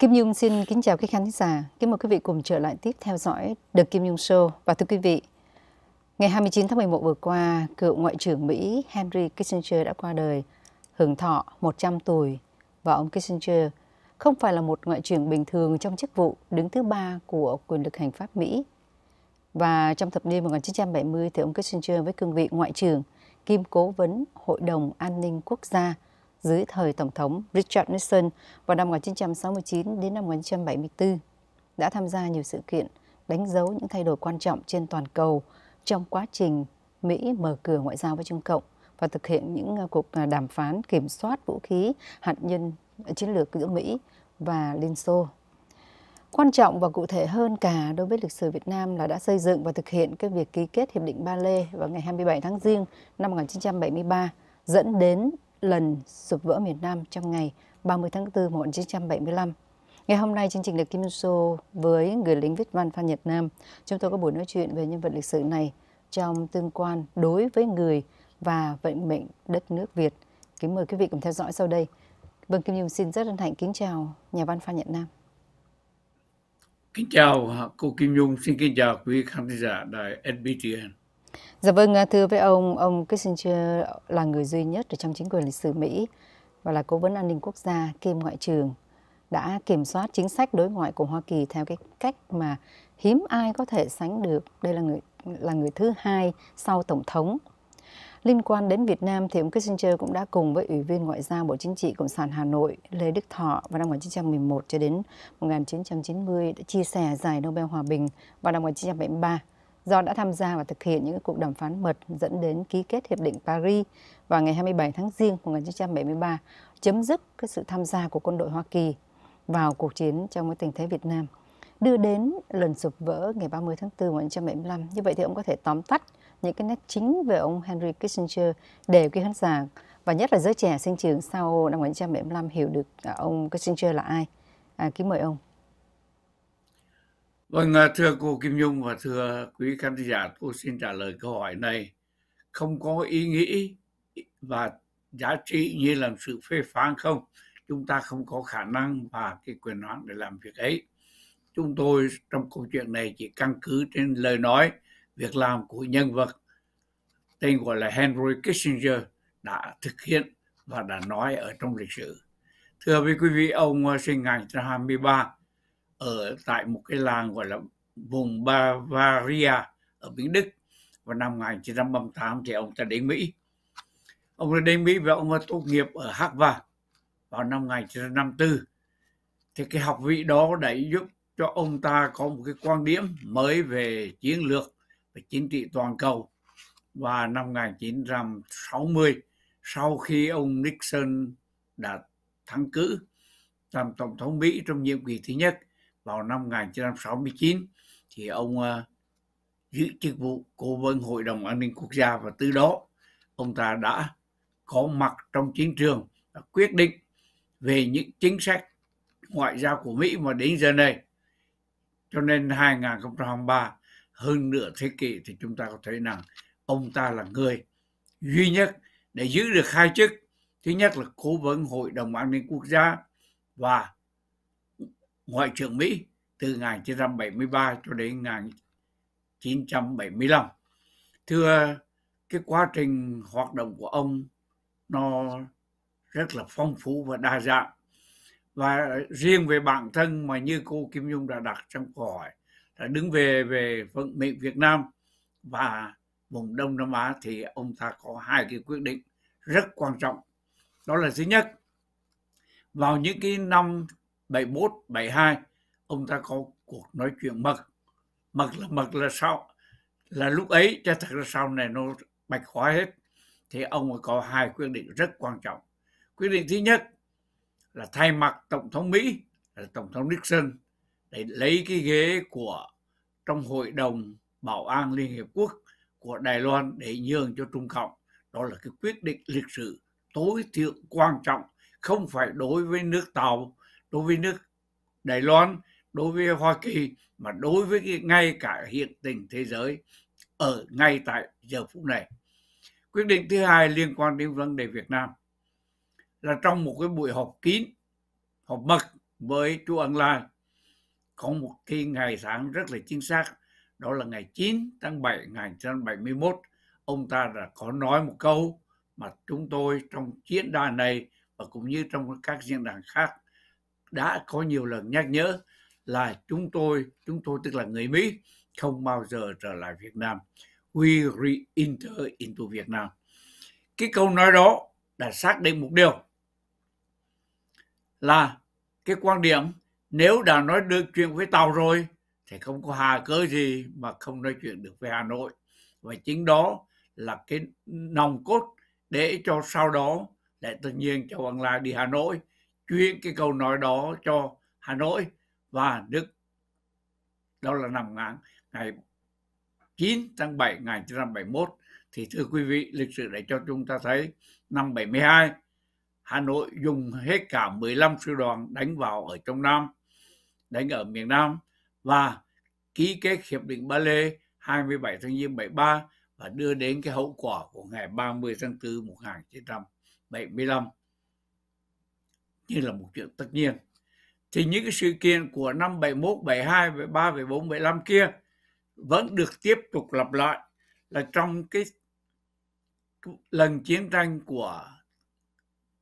Kim Nhung xin kính chào các khán giả. Kính mời quý vị cùng trở lại tiếp theo dõi The Kim Nhung Show. Và thưa quý vị, ngày 29 tháng 11 vừa qua, cựu Ngoại trưởng Mỹ Henry Kissinger đã qua đời, hưởng thọ 100 tuổi. Và ông Kissinger không phải là một Ngoại trưởng bình thường trong chức vụ đứng thứ ba của quyền lực hành pháp Mỹ. Và trong thập niên 1970 thì ông Kissinger với cương vị Ngoại trưởng, kim cố vấn Hội đồng An ninh Quốc gia – dưới thời Tổng thống Richard Nixon vào năm 1969 đến năm 1974, đã tham gia nhiều sự kiện đánh dấu những thay đổi quan trọng trên toàn cầu trong quá trình Mỹ mở cửa ngoại giao với Trung Cộng và thực hiện những ờ, cuộc ờ, đàm phán kiểm soát vũ khí hạt nhân ờ, chiến lược giữa Mỹ và Liên Xô. Quan trọng và cụ thể hơn cả đối với lịch sử Việt Nam là đã xây dựng và thực hiện cái việc ký kết Hiệp định Ba Lê vào ngày 27 tháng Giêng năm 1973 dẫn đến lần sụp vỡ miền Nam trong ngày 30 tháng 4 1975. Ngày hôm nay chương trình được Kim So với người lính viết văn Phan Nhật Nam. Chúng tôi có buổi nói chuyện về nhân vật lịch sử này trong tương quan đối với người và vận mệnh đất nước Việt. Kính mời quý vị cùng theo dõi sau đây. Vâng, Kim Nhung xin rất hân hạnh kính chào nhà văn Phan Nhật Nam. Kính chào cô Kim Nhung, xin kính chào quý khán giả đài SBTN. Dạ vâng, à, thưa với ông, ông Kissinger là người duy nhất ở trong chính quyền lịch sử Mỹ và là cố vấn an ninh quốc gia kiêm ngoại trưởng đã kiểm soát chính sách đối ngoại của Hoa Kỳ theo cái cách mà hiếm ai có thể sánh được. Đây là người là người thứ hai sau tổng thống. Liên quan đến Việt Nam thì ông Kissinger cũng đã cùng với Ủy viên Ngoại giao Bộ Chính trị Cộng sản Hà Nội Lê Đức Thọ vào năm 1911 cho đến 1990 đã chia sẻ giải Nobel Hòa bình vào năm 1973 do đã tham gia và thực hiện những cuộc đàm phán mật dẫn đến ký kết Hiệp định Paris vào ngày 27 tháng Giêng 1973, chấm dứt cái sự tham gia của quân đội Hoa Kỳ vào cuộc chiến trong cái tình thế Việt Nam, đưa đến lần sụp vỡ ngày 30 tháng 4 1975. Như vậy thì ông có thể tóm tắt những cái nét chính về ông Henry Kissinger để quý khán giả và nhất là giới trẻ sinh trường sau năm 1975 hiểu được à, ông Kissinger là ai. À, kính mời ông. Vâng, à, thưa cô Kim Nhung và thưa quý khán giả, cô xin trả lời câu hỏi này không có ý nghĩ và giá trị như là sự phê phán không chúng ta không có khả năng và cái quyền hạn để làm việc ấy chúng tôi trong câu chuyện này chỉ căn cứ trên lời nói việc làm của nhân vật tên gọi là Henry Kissinger đã thực hiện và đã nói ở trong lịch sử thưa với quý vị ông à, sinh ngày 1923 ở tại một cái làng gọi là vùng Bavaria ở miền Đức vào năm 1938 thì ông ta đến Mỹ ông đã đến Mỹ và ông đã tốt nghiệp ở Harvard vào năm 1954 thì cái học vị đó đã giúp cho ông ta có một cái quan điểm mới về chiến lược và chính trị toàn cầu và năm 1960 sau khi ông Nixon đã thắng cử làm tổng thống Mỹ trong nhiệm kỳ thứ nhất vào năm 1969 thì ông ờ, giữ chức vụ cố vấn Hội đồng An ninh Quốc gia và từ đó ông ta đã có mặt trong chiến trường và quyết định về những chính sách ngoại giao của Mỹ mà đến giờ này. Cho nên 2023 hơn nửa thế kỷ thì chúng ta có thấy rằng ông ta là người duy nhất để giữ được hai chức. Thứ nhất là cố vấn Hội đồng An ninh Quốc gia và ngoại trưởng Mỹ từ 1973 cho đến 1975. Thưa cái quá trình hoạt động của ông nó rất là phong phú và đa dạng và riêng về bản thân mà như cô Kim Dung đã đặt trong câu hỏi là đứng về về vận mệnh Việt Nam và vùng Đông Nam Á thì ông ta có hai cái quyết định rất quan trọng đó là thứ nhất vào những cái năm 71, 72 ông ta có cuộc nói chuyện mật mật là mật là sau là lúc ấy cho thật là sau này nó bạch hóa hết thì ông có hai quyết định rất quan trọng quyết định thứ nhất là thay mặt tổng thống mỹ là tổng thống nixon để lấy cái ghế của trong hội đồng bảo an liên hiệp quốc của đài loan để nhường cho trung cộng đó là cái quyết định lịch sử tối thượng quan trọng không phải đối với nước tàu đối với nước Đài Loan, đối với Hoa Kỳ mà đối với ngay cả hiện tình thế giới ở ngay tại giờ phút này. Quyết định thứ hai liên quan đến vấn đề Việt Nam là trong một cái buổi họp kín, họp mật với Chu Ân Lai có một cái ngày tháng rất là chính xác đó là ngày 9 tháng 7 1971 ông ta đã có nói một câu mà chúng tôi trong diễn đàn này và cũng như trong các diễn đàn khác đã có nhiều lần nhắc nhớ là chúng tôi chúng tôi tức là người Mỹ không bao giờ trở lại Việt Nam we re-enter into Việt Nam cái câu nói đó đã xác định một điều là cái quan điểm nếu đã nói được chuyện với tàu rồi thì không có hà cớ gì mà không nói chuyện được với Hà Nội và chính đó là cái nòng cốt để cho sau đó lại tự nhiên cho ông La đi Hà Nội chuyển cái câu nói đó cho Hà Nội và Đức. Đó là năm ngang ngày 9 tháng 7 1971 thì thưa quý vị lịch sử đã cho chúng ta thấy năm 72 Hà Nội dùng hết cả 15 sư đoàn đánh vào ở trong Nam đánh ở miền Nam và ký kết hiệp định Ba Lê 27 tháng Giêng 73 và đưa đến cái hậu quả của ngày 30 tháng 4 1975 như là một chuyện tất nhiên. Thì những cái sự kiện của năm 71, 72, 73, 74, 75 kia vẫn được tiếp tục lặp lại là trong cái lần chiến tranh của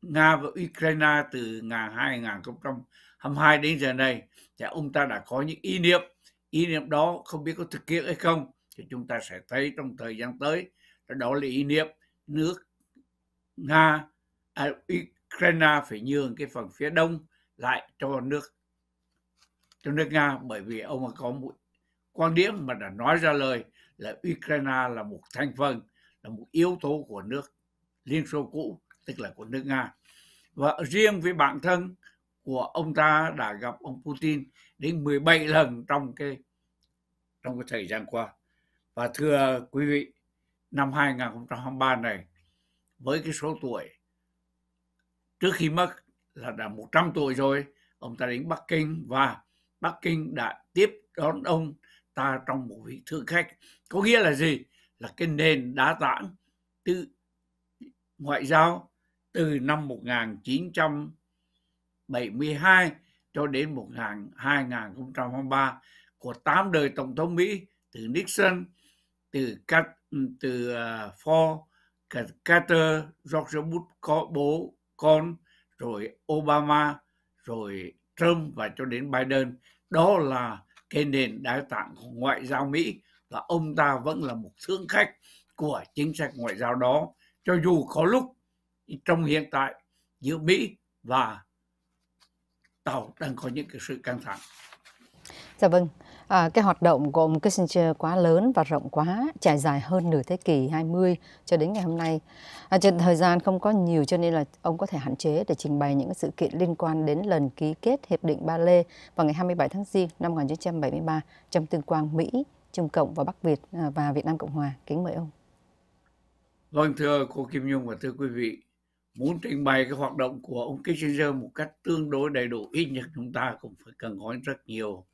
Nga và Ukraine từ ngày 2022 đến giờ này thì ông ta đã có những ý niệm ý niệm đó không biết có thực hiện hay không thì chúng ta sẽ thấy trong thời gian tới đó là ý niệm nước Nga à, Ukraine phải nhường cái phần phía đông lại cho nước cho nước Nga bởi vì ông có một quan điểm mà đã nói ra lời là Ukraine là một thành phần là một yếu tố của nước Liên Xô cũ tức là của nước Nga và riêng với bản thân của ông ta đã gặp ông Putin đến 17 lần trong cái trong cái thời gian qua và thưa quý vị năm 2023 này với cái số tuổi trước khi mất là đã 100 tuổi rồi ông ta đến Bắc Kinh và Bắc Kinh đã tiếp đón ông ta trong một vị thư khách có nghĩa là gì là cái nền đá tảng từ ngoại giao từ năm 1972 cho đến 2023 của tám đời tổng thống Mỹ từ Nixon từ từ ờ, Ford Carter George Bush có bố con rồi Obama rồi Trump và cho đến Biden đó là cái nền đa tạng của ngoại giao Mỹ và ông ta vẫn là một thương khách của chính sách ngoại giao đó cho dù có lúc trong hiện tại giữa Mỹ và Tàu đang có những cái sự căng thẳng. Dạ vâng, À, cái hoạt động của ông Kissinger quá lớn và rộng quá, trải dài hơn nửa thế kỷ 20 cho đến ngày hôm nay. À, thời gian không có nhiều cho nên là ông có thể hạn chế để trình bày những sự kiện liên quan đến lần ký kết Hiệp định Ba Lê vào ngày 27 tháng Giêng năm 1973 trong tương quan Mỹ, Trung Cộng và Bắc Việt à, và Việt Nam Cộng Hòa. Kính mời ông. Vâng thưa cô Kim Nhung và thưa quý vị, muốn trình bày cái hoạt động của ông Kissinger một cách tương đối đầy đủ ít nhất chúng ta cũng phải cần nói rất nhiều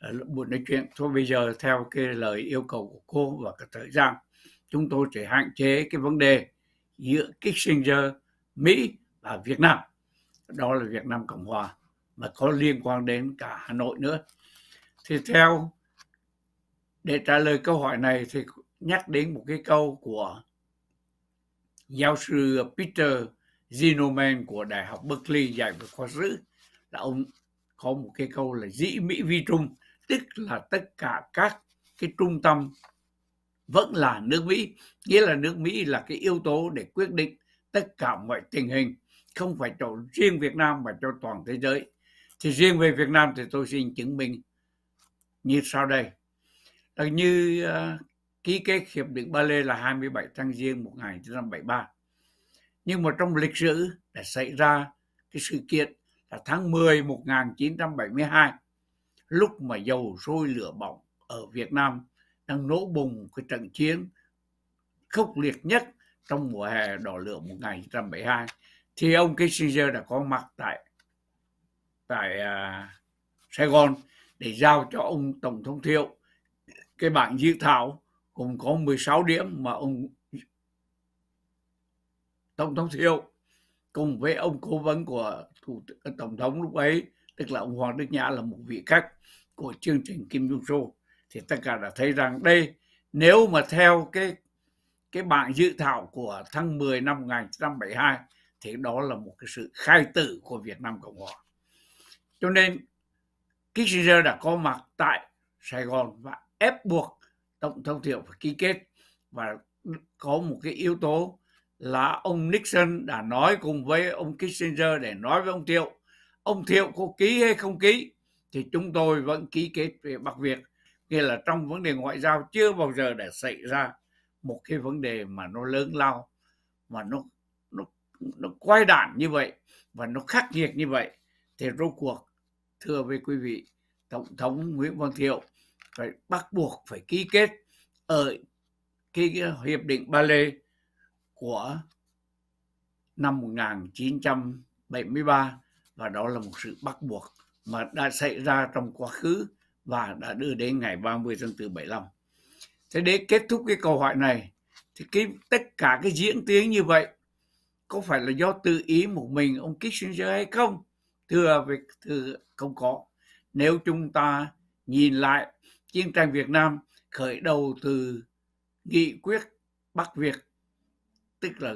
Ờ, buổi nói chuyện thôi bây giờ theo cái lời yêu cầu của cô và cái thời gian chúng tôi sẽ hạn chế cái vấn đề giữa Kissinger Mỹ và Việt Nam đó là Việt Nam Cộng Hòa mà có liên quan đến cả Hà Nội nữa thì theo để trả lời câu hỏi này thì nhắc đến một cái câu của giáo sư Peter Zinoman của Đại học Berkeley dạy về khoa sử là ông có một cái câu là dĩ Mỹ vi Trung tức là tất cả các cái trung tâm vẫn là nước Mỹ nghĩa là nước Mỹ là cái yếu tố để quyết định tất cả mọi tình hình không phải cho riêng Việt Nam mà cho toàn thế giới thì riêng về Việt Nam thì tôi xin chứng minh như sau đây là như uh, ký kết hiệp định Ba Lê là 27 tháng Giêng 1973 nhưng mà trong lịch sử đã xảy ra cái sự kiện là tháng 10 1972 lúc mà dầu sôi lửa bỏng ở Việt Nam đang nổ bùng cái trận chiến khốc liệt nhất trong mùa hè đỏ lửa 1972 thì ông Kissinger đã có mặt tại tại uh, Sài Gòn để giao cho ông tổng thống Thiệu cái bản dự thảo gồm có 16 điểm mà ông tổng thống Thiệu cùng với ông cố vấn của thủ tổng thống lúc ấy tức là ông Hoàng Đức Nhã là một vị khách của chương trình Kim Jong Soo thì tất cả đã thấy rằng đây nếu mà theo cái cái bản dự thảo của tháng 10 năm 1972 thì đó là một cái sự khai tử của Việt Nam Cộng Hòa. Cho nên Kissinger đã có mặt tại Sài Gòn và ép buộc Tổng thống Thiệu phải ký kết và có một cái yếu tố là ông Nixon đã nói cùng với ông Kissinger để nói với ông Thiệu ông thiệu có ký hay không ký thì chúng tôi vẫn ký kết về bắc việt nghĩa là trong vấn đề ngoại giao chưa bao giờ để xảy ra một cái vấn đề mà nó lớn lao mà nó nó nó quay đạn như vậy và nó khắc nghiệt như vậy thì rốt cuộc thưa với quý vị tổng thống nguyễn văn thiệu phải bắt buộc phải ký kết ở cái hiệp định ba lê của năm 1973 và đó là một sự bắt buộc mà đã xảy ra trong quá khứ và đã đưa đến ngày 30 tháng 4 75. Thế để kết thúc cái câu hỏi này thì cái tất cả cái diễn tiến như vậy có phải là do tự ý một mình ông Kissinger hay không? Thưa về thưa không có. Nếu chúng ta nhìn lại chiến tranh Việt Nam khởi đầu từ nghị quyết Bắc Việt tức là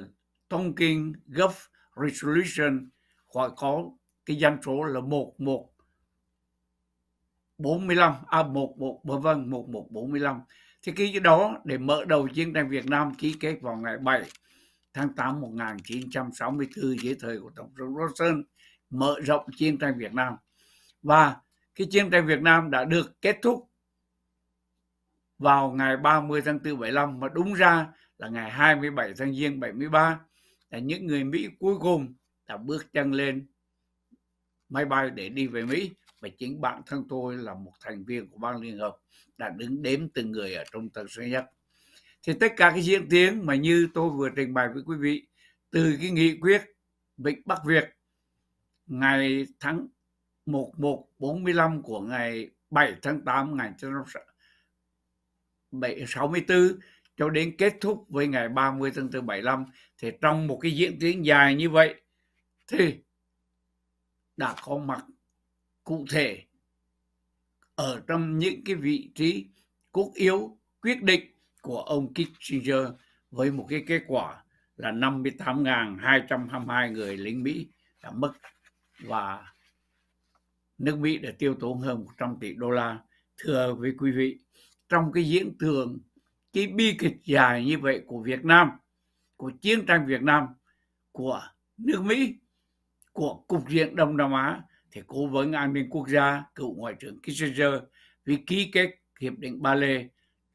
Tonkin Gulf Resolution hoặc có cái dân số là 11 45 à 11 vâng 1145 thì cái đó để mở đầu chiến tranh Việt Nam ký kết vào ngày 7 tháng 8 1964 dưới thời của Tổng thống Johnson mở rộng chiến tranh Việt Nam và cái chiến tranh Việt Nam đã được kết thúc vào ngày 30 tháng 4 75 mà đúng ra là ngày 27 tháng Giêng 73 là những người Mỹ cuối cùng đã bước chân lên máy bay để đi về Mỹ và chính bản thân tôi là một thành viên của ban liên hợp đã đứng đếm từng người ở trong tầng duy nhất thì tất cả cái diễn tiến mà như tôi vừa trình bày với quý vị từ cái nghị quyết Vịnh Bắc Việt ngày tháng 1145 của ngày 7 tháng 8 ngày 7/64 cho đến kết thúc với ngày 30 tháng 4 75 thì trong một cái diễn tiến dài như vậy thì đã có mặt cụ thể ở trong những cái vị trí cốt yếu quyết định của ông Kissinger với một cái kết quả là 58.222 người lính Mỹ đã mất và nước Mỹ đã tiêu tốn hơn 100 tỷ đô la. Thưa với quý vị, trong cái diễn tường cái bi kịch dài như vậy của Việt Nam, của chiến tranh Việt Nam, của nước Mỹ của Cục diện Đông Nam Á thì cố vấn an ninh quốc gia cựu ngoại trưởng Kissinger vì ký kết hiệp định Ba Lê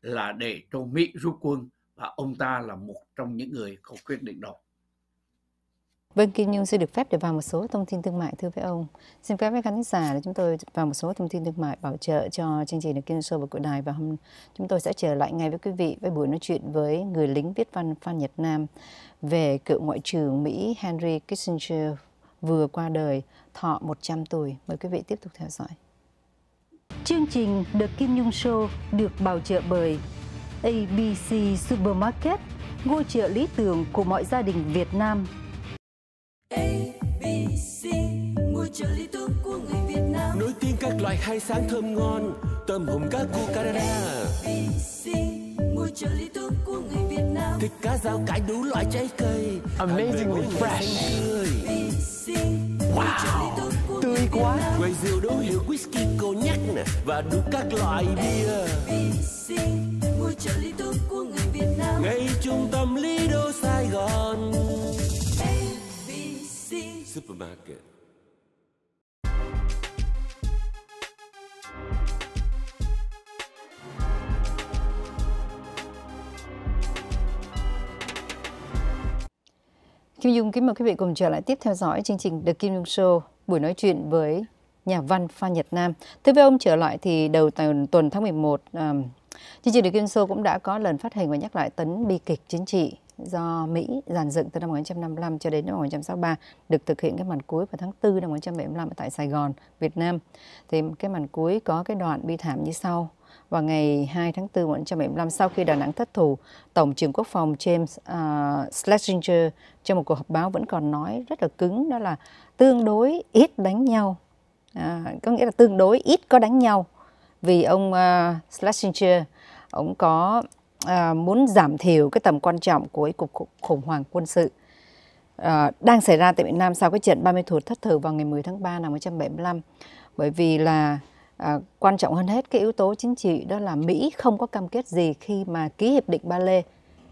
là để cho Mỹ rút quân và ông ta là một trong những người có quyết định đó. Vâng, Kim Nhung xin được phép để vào một số thông tin thương mại thưa với ông. Xin phép với khán giả là chúng tôi vào một số thông tin thương mại bảo trợ cho chương trình được kinh doanh và Cội Đài và hôm chúng tôi sẽ trở lại ngay với quý vị với buổi nói chuyện với người lính viết văn Phan Nhật Nam về cựu ngoại trưởng Mỹ Henry Kissinger vừa qua đời, thọ 100 tuổi. Mời quý vị tiếp tục theo dõi. Chương trình được Kim Nhung Show được bảo trợ bởi ABC Supermarket, ngôi chợ lý tưởng của mọi gia đình Việt Nam. ABC, ngôi chợ lý tưởng của người Việt Nam. Nổi tiếng các loại hải sản thơm ngon, tôm hùm cá cua Canada. ABC ngôi trời lý tưởng của người Việt Nam thịt cá rau cải đủ loại trái cây amazingly fresh wow tươi quá quầy rượu đố hiệu whisky cognac nè và đủ các loại bia ngôi chợ lý tưởng của người Việt Nam ngay trung tâm lý đô Sài Gòn supermarket Kim Dung kính mời quý vị cùng trở lại tiếp theo dõi chương trình The Kim Dung Show, buổi nói chuyện với nhà văn Phan Nhật Nam. Thưa với ông trở lại thì đầu tuần tháng 11, um, chương trình The Kim Dung Show cũng đã có lần phát hành và nhắc lại tấn bi kịch chính trị do Mỹ dàn dựng từ năm 1955 cho đến năm 1963 được thực hiện cái màn cuối vào tháng 4 năm 1975 tại Sài Gòn, Việt Nam. Thì cái màn cuối có cái đoạn bi thảm như sau. Vào ngày 2 tháng 4 1975, sau khi Đà Nẵng thất thủ, Tổng trưởng Quốc phòng James uh, Schlesinger trong một cuộc họp báo vẫn còn nói rất là cứng đó là tương đối ít đánh nhau. À, có nghĩa là tương đối ít có đánh nhau vì ông uh, Schlesinger ông có uh, muốn giảm thiểu cái tầm quan trọng của cuộc khủng hoảng quân sự uh, đang xảy ra tại Việt Nam sau cái trận 30 thuộc thất thủ vào ngày 10 tháng 3 năm 1975 bởi vì là À, quan trọng hơn hết cái yếu tố chính trị đó là Mỹ không có cam kết gì khi mà ký hiệp định Ba Lê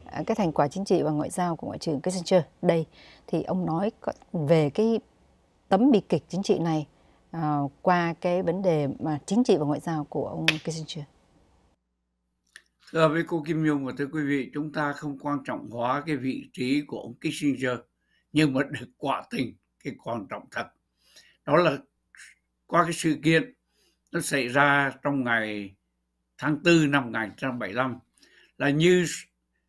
à, cái thành quả chính trị và ngoại giao của ngoại trưởng Kissinger đây thì ông nói về cái tấm bi kịch chính trị này à, qua cái vấn đề mà chính trị và ngoại giao của ông Kissinger. Thưa với cô Kim Nhung và thưa quý vị, chúng ta không quan trọng hóa cái vị trí của ông Kissinger nhưng mà được quả tình cái quan trọng thật. Đó là qua cái sự kiện nó xảy ra trong ngày tháng 4 năm 1975 là như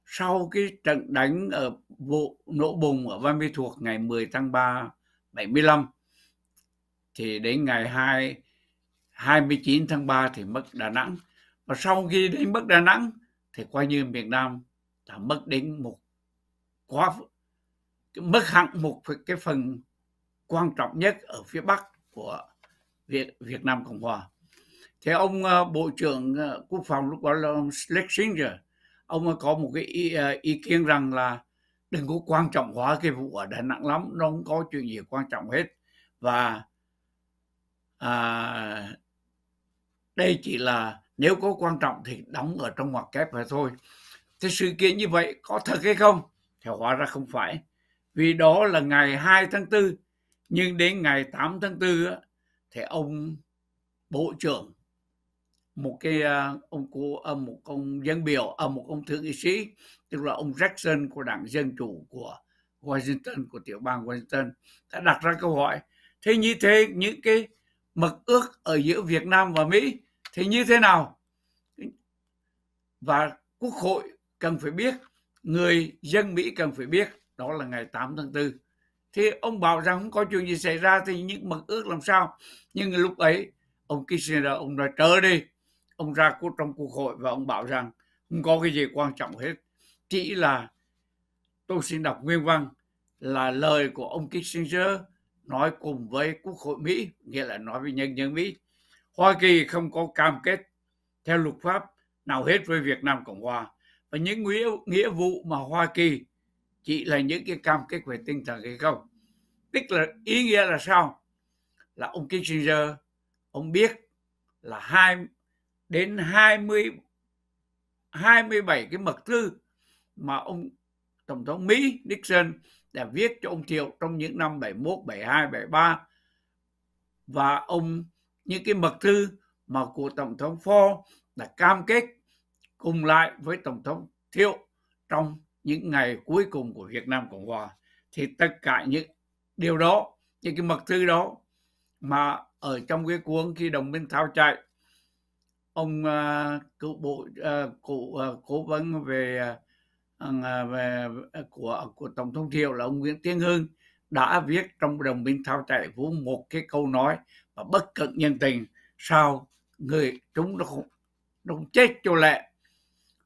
sau cái trận đánh ở bộ nổ bùng ở Văn Mỹ Thuộc ngày 10 tháng 3 75 thì đến ngày 2 29 tháng 3 thì mất Đà Nẵng và sau khi đến mất Đà Nẵng thì coi như miền Nam đã mất đến một quá mất hẳn một cái phần quan trọng nhất ở phía Bắc của Việt, Việt Nam Cộng Hòa thế ông ờ, bộ trưởng ờ, quốc phòng lúc đó là ông Schlesinger ông có một cái ý, ờ, ý kiến rằng là đừng có quan trọng hóa cái vụ ở Đà Nẵng lắm nó không có chuyện gì quan trọng hết và à, đây chỉ là nếu có quan trọng thì đóng ở trong ngoặc kép vậy thôi thế sự kiện như vậy có thật hay không thì hóa ra không phải vì đó là ngày 2 tháng 4 nhưng đến ngày 8 tháng 4 thì ông bộ trưởng một cái à, ông cô à, một ông dân biểu à, một ông thượng nghị sĩ tức là ông Jackson của đảng dân chủ của Washington của tiểu bang Washington đã đặt ra câu hỏi thế như thế những cái mật ước ở giữa Việt Nam và Mỹ thì như thế nào và quốc hội cần phải biết người dân Mỹ cần phải biết đó là ngày 8 tháng 4 thì ông bảo rằng không có chuyện gì xảy ra thì những mật ước làm sao nhưng lúc ấy ông Kissinger ông nói trở đi ông ra trong quốc hội và ông bảo rằng không có cái gì quan trọng hết chỉ là tôi xin đọc nguyên văn là lời của ông Kissinger nói cùng với Quốc hội Mỹ, nghĩa là nói với nhân dân Mỹ. Hoa Kỳ không có cam kết theo luật pháp nào hết với Việt Nam Cộng Hòa. Và những nghĩa, nghĩa vụ mà Hoa Kỳ chỉ là những cái cam kết về tinh thần hay không. Tức là ý nghĩa là sao? Là ông Kissinger, ông biết là hai đến 20 27 cái mật thư mà ông tổng thống Mỹ Nixon đã viết cho ông Thiệu trong những năm 71, 72, 73 và ông những cái mật thư mà của tổng thống Ford đã cam kết cùng lại với tổng thống Thiệu trong những ngày cuối cùng của Việt Nam Cộng Hòa thì tất cả những điều đó những cái mật thư đó mà ở trong cái cuốn khi đồng minh thao chạy ông uh, à, cựu bộ uh, cụ uh, cố vấn về uh, về của của tổng thống thiệu là ông nguyễn tiến hưng đã viết trong đồng minh thao chạy vũ một cái câu nói và bất cận nhân tình sao người chúng nó không nó không chết cho lẹ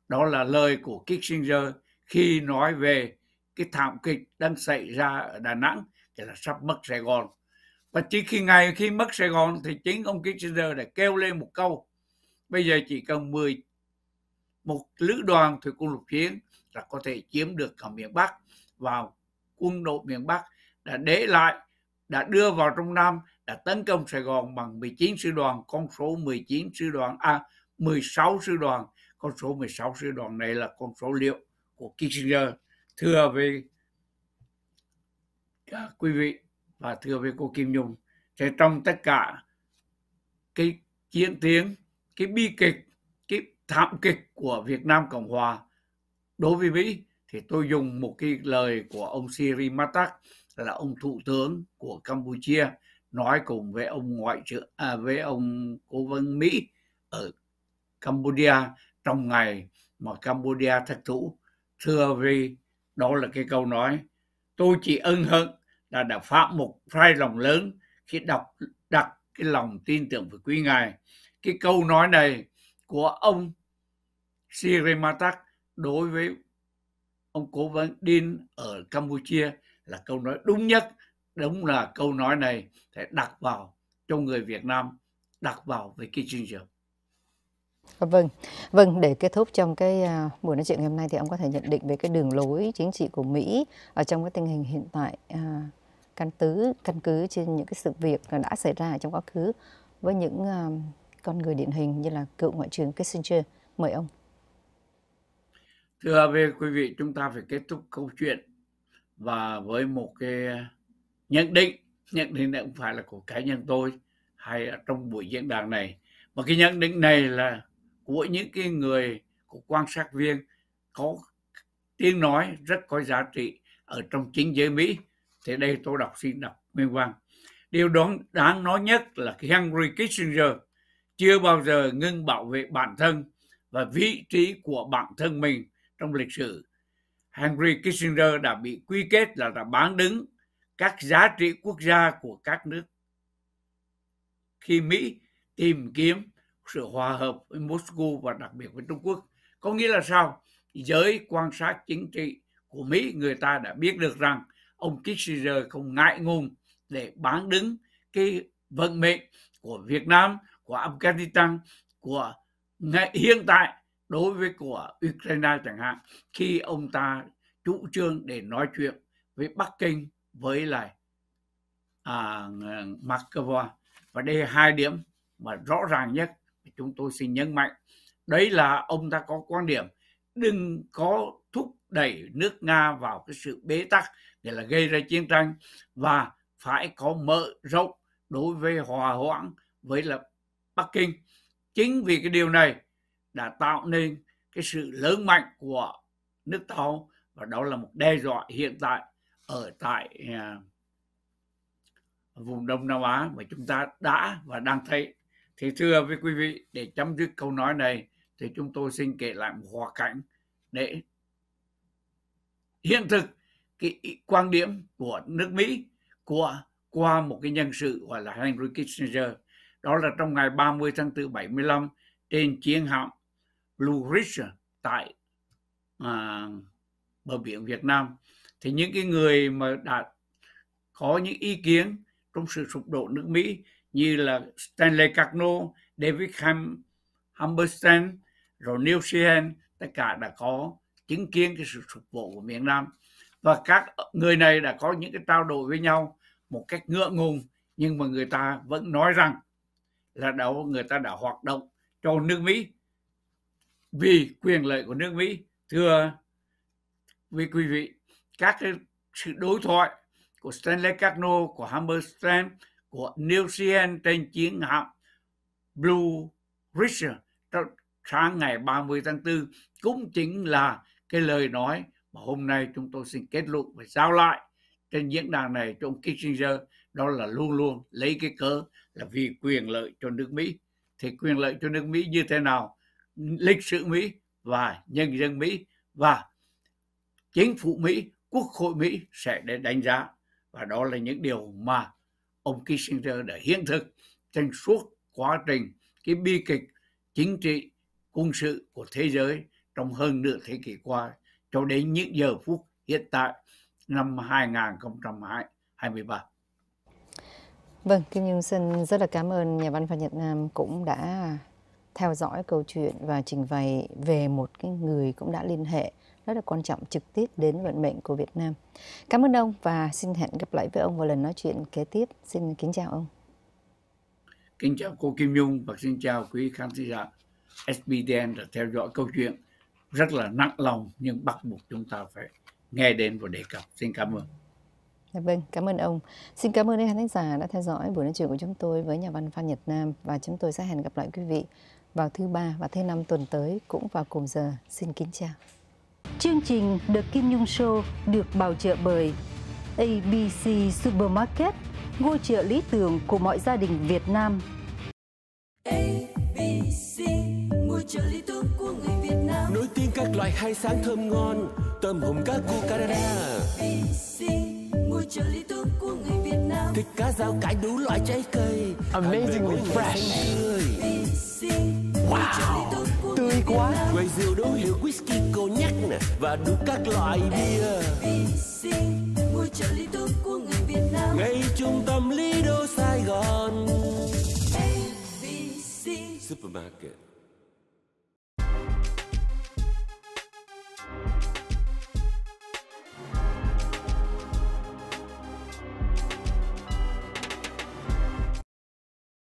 đó là lời của Kissinger khi nói về cái thảm kịch đang xảy ra ở Đà Nẵng thì là sắp mất Sài Gòn và chỉ khi ngày khi mất Sài Gòn thì chính ông Kissinger đã kêu lên một câu bây giờ chỉ cần 10 một lữ đoàn thủy quân lục chiến là có thể chiếm được cả miền Bắc và quân đội miền Bắc đã để lại đã đưa vào trong Nam đã tấn công Sài Gòn bằng 19 sư đoàn con số 19 sư đoàn a à, 16 sư đoàn con số 16 sư đoàn này là con số liệu của Kissinger thưa với cả à, quý vị và thưa với cô Kim Nhung thì trong tất cả cái chiến tiến cái bi kịch cái thảm kịch của Việt Nam Cộng Hòa đối với Mỹ thì tôi dùng một cái lời của ông Siri Matak là ông thủ tướng của Campuchia nói cùng với ông ngoại trưởng à, với ông cố vấn Mỹ ở Campuchia trong ngày mà Campuchia thất thủ thưa vì đó là cái câu nói tôi chỉ ân hận là đã phạm một sai lòng lớn khi đọc đặt cái lòng tin tưởng với quý ngài cái câu nói này của ông Sirimatak đối với ông cố vấn Din ở Campuchia là câu nói đúng nhất đúng là câu nói này phải đặt vào cho người Việt Nam đặt vào với trình. À, vâng, vâng để kết thúc trong cái à, buổi nói chuyện ngày hôm nay thì ông có thể nhận định về cái đường lối chính trị của Mỹ ở trong cái tình hình hiện tại à, căn tứ căn cứ trên những cái sự việc đã xảy ra trong quá khứ với những con người điển hình như là cựu Ngoại trưởng Kissinger. Mời ông. Thưa về quý vị, chúng ta phải kết thúc câu chuyện và với một cái nhận định, nhận định này cũng phải là của cá nhân tôi hay ở trong buổi diễn đàn này. Mà cái nhận định này là của những cái người, của quan sát viên có tiếng nói rất có giá trị ở trong chính giới Mỹ. thì đây tôi đọc xin đọc nguyên văn. Điều đáng, đáng nói nhất là Henry Kissinger chưa bao giờ ngưng bảo vệ bản thân và vị trí của bản thân mình trong lịch sử. Henry Kissinger đã bị quy kết là đã bán đứng các giá trị quốc gia của các nước. Khi Mỹ tìm kiếm sự hòa hợp với Moscow và đặc biệt với Trung Quốc, có nghĩa là sao? Giới quan sát chính trị của Mỹ người ta đã biết được rằng ông Kissinger không ngại ngùng để bán đứng cái vận mệnh của Việt Nam của Afghanistan của ngày hiện tại đối với của Ukraine chẳng hạn khi ông ta chủ trương để nói chuyện với Bắc Kinh với lại à, Moscow và đây là hai điểm mà rõ ràng nhất chúng tôi xin nhấn mạnh đấy là ông ta có quan điểm đừng có thúc đẩy nước Nga vào cái sự bế tắc để là gây ra chiến tranh và phải có mở rộng đối với hòa hoãn với là Bắc Kinh. Chính vì cái điều này đã tạo nên cái sự lớn mạnh của nước Tàu và đó là một đe dọa hiện tại ở tại à, vùng Đông Nam Á mà chúng ta đã và đang thấy. Thì thưa với quý vị, để chấm dứt câu nói này thì chúng tôi xin kể lại một hòa cảnh để hiện thực cái quan điểm của nước Mỹ của qua một cái nhân sự gọi là Henry Kissinger đó là trong ngày 30 tháng 4 75 trên chiến hạm Blue Ridge tại à, bờ biển Việt Nam. Thì những cái người mà đã có những ý kiến trong sự sụp đổ nước Mỹ như là Stanley Cagno, David Ham, Humberstein, rồi Neil Sheehan, tất cả đã có chứng kiến cái sự sụp đổ của miền Nam và các người này đã có những cái trao đổi với nhau một cách ngựa ngùng nhưng mà người ta vẫn nói rằng là đâu người ta đã hoạt động cho nước Mỹ vì quyền lợi của nước Mỹ thưa với quý vị các cái sự đối thoại của Stanley Cagno của Hammerstein của New Zealand trên chiến hạm Blue Ridge sáng ngày 30 tháng 4 cũng chính là cái lời nói mà hôm nay chúng tôi xin kết luận và giao lại trên diễn đàn này cho ông Kissinger đó là luôn luôn lấy cái cớ là vì quyền lợi cho nước Mỹ thì quyền lợi cho nước Mỹ như thế nào lịch sử Mỹ và nhân dân Mỹ và chính phủ Mỹ quốc hội Mỹ sẽ để đánh giá và đó là những điều mà ông Kissinger đã hiện thực trong suốt quá trình cái bi kịch chính trị quân sự của thế giới trong hơn nửa thế kỷ qua cho đến những giờ phút hiện tại năm 2023. Vâng, Kim Nhung xin rất là cảm ơn nhà văn Phan Nhật Nam cũng đã theo dõi câu chuyện và trình bày về một cái người cũng đã liên hệ rất là quan trọng trực tiếp đến vận mệnh của Việt Nam. Cảm ơn ông và xin hẹn gặp lại với ông vào lần nói chuyện kế tiếp. Xin kính chào ông. Kính chào cô Kim Nhung và xin chào quý khán giả SBTN đã theo dõi câu chuyện rất là nặng lòng nhưng bắt buộc chúng ta phải nghe đến và đề cập. Xin cảm ơn. Dạ vâng, cảm ơn ông. Xin cảm ơn đến khán giả đã theo dõi buổi nói chuyện của chúng tôi với nhà văn Phan Nhật Nam và chúng tôi sẽ hẹn gặp lại quý vị vào thứ ba và thứ năm tuần tới cũng vào cùng giờ. Xin kính chào. Chương trình được Kim Nhung Show được bảo trợ bởi ABC Supermarket, ngôi chợ lý tưởng của mọi gia đình Việt Nam. ABC, ngôi chợ lý tưởng của người Việt Nam. Nổi tiếng các loại hải sản thơm ngon, tôm hùm cá cua Canada. ABC trợ lý tướng của người Việt Nam thịt cá rau cải đủ loại trái cây amazingly fresh wow tươi quá quầy rượu đấu hiệu whisky cô nhắc nè và đủ các loại bia ngôi trợ lý tướng của người Việt Nam ngay trung tâm Lido Sài Gòn supermarket